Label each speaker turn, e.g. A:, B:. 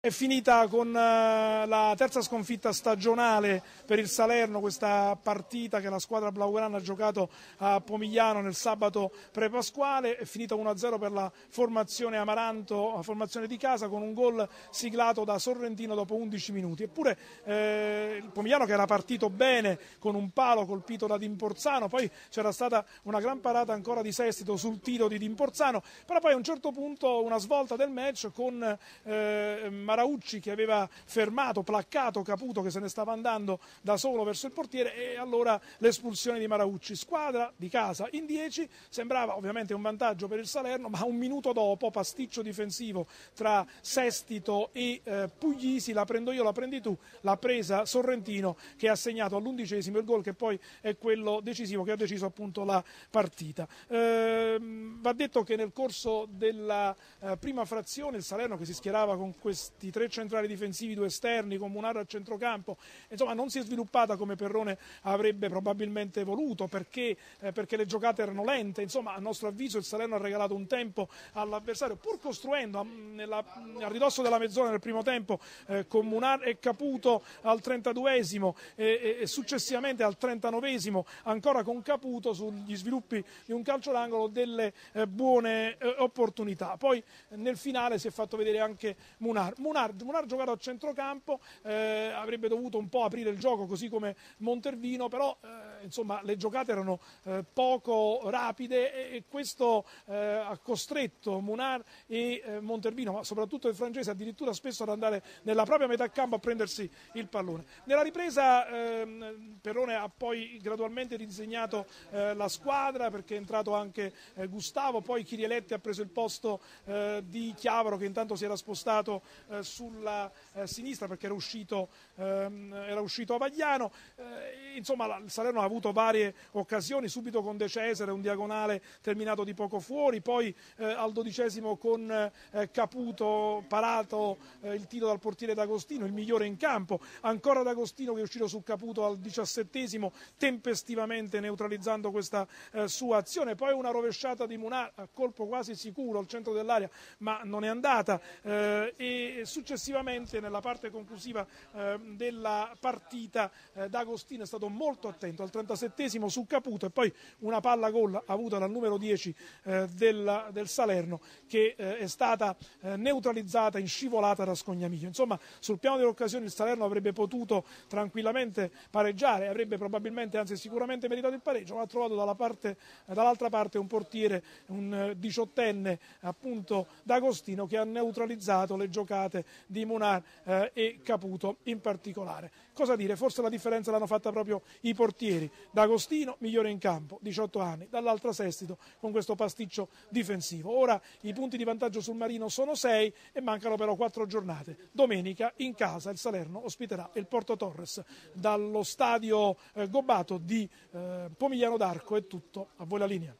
A: È finita con eh, la terza sconfitta stagionale per il Salerno, questa partita che la squadra blaugrana ha giocato a Pomigliano nel sabato prepasquale, è finita 1-0 per la formazione Amaranto, la formazione di casa con un gol siglato da Sorrentino dopo 11 minuti. Eppure eh, il Pomigliano che era partito bene con un palo colpito da Dimporzano, poi c'era stata una gran parata ancora di Sestito sul tiro di Dimporzano, però poi a un certo punto una svolta del match con eh, Maraucci che aveva fermato, placcato Caputo che se ne stava andando da solo verso il portiere e allora l'espulsione di Maraucci. Squadra di casa in 10, sembrava ovviamente un vantaggio per il Salerno, ma un minuto dopo pasticcio difensivo tra Sestito e eh, Puglisi, la prendo io, la prendi tu, l'ha presa Sorrentino che ha segnato all'undicesimo il gol che poi è quello decisivo che ha deciso appunto la partita. Eh, va detto che nel corso della eh, prima frazione il Salerno che si schierava con questo Benedetti, tre centrali difensivi, due esterni, con Munaro al centrocampo, insomma non si è sviluppata come Perrone avrebbe probabilmente voluto perché, eh, perché le giocate erano lente, insomma a nostro avviso il Salerno ha regalato un tempo all'avversario pur costruendo a, mm, nella, mm, a ridosso della mezz'ora nel primo tempo eh, con Munaro e Caputo al 32esimo e, e, e successivamente al 39esimo ancora con Caputo sugli sviluppi di un calcio d'angolo delle eh, buone eh, opportunità. Poi eh, nel finale si è fatto vedere anche Munar. Munar, Munar giocato a centrocampo, eh, avrebbe dovuto un po' aprire il gioco così come Montervino, però eh, insomma, le giocate erano eh, poco rapide e, e questo eh, ha costretto Munar e eh, Montervino, ma soprattutto il francese addirittura spesso ad andare nella propria metà campo a prendersi il pallone. Nella ripresa ehm, Perrone ha poi gradualmente rinsegnato eh, la squadra perché è entrato anche Gustavo, poi Chirieletti ha preso il posto di Chiavaro che intanto si era spostato eh, eh, sulla eh, sinistra perché era uscito, ehm, era uscito Avagliano. Eh, insomma, la, il Salerno ha avuto varie occasioni, subito con De Cesare, un diagonale terminato di poco fuori, poi eh, al dodicesimo con Caputo parato il tiro dal portiere D'Agostino, il migliore in campo, ancora D'Agostino che è uscito su Caputo al diciassettesimo, tempestivamente neutralizzando questa sua azione, poi una rovesciata di Munar a colpo quasi sicuro al centro dell'area, ma non è andata eh, e successivamente nella parte conclusiva ehm, della partita eh, D'Agostino è stato molto attento al 37 su Caputo e poi una palla gol avuta dal numero 10 eh, del, del, Salerno che eh, è stata neutralizzata in scivolata da Scognamiglio. Insomma sul piano delle occasioni il Salerno avrebbe potuto tranquillamente pareggiare, avrebbe probabilmente anzi sicuramente meritato il pareggio ma ha trovato dalla parte, dall'altra parte un portiere, un diciottenne appunto D'Agostino che ha neutralizzato le giocate sicuramente di Munar eh, e Caputo in particolare. Cosa dire? Forse la differenza l'hanno fatta proprio i portieri. D'Agostino, migliore in campo, 18 anni, dall'altra Sestito con questo pasticcio difensivo. Ora i punti di vantaggio sul Marino sono 6 e mancano però 4 giornate. Domenica in casa il Salerno ospiterà il Porto Torres. Dallo stadio eh, Gobbato di eh, Pomigliano d'Arco è tutto. A voi la linea.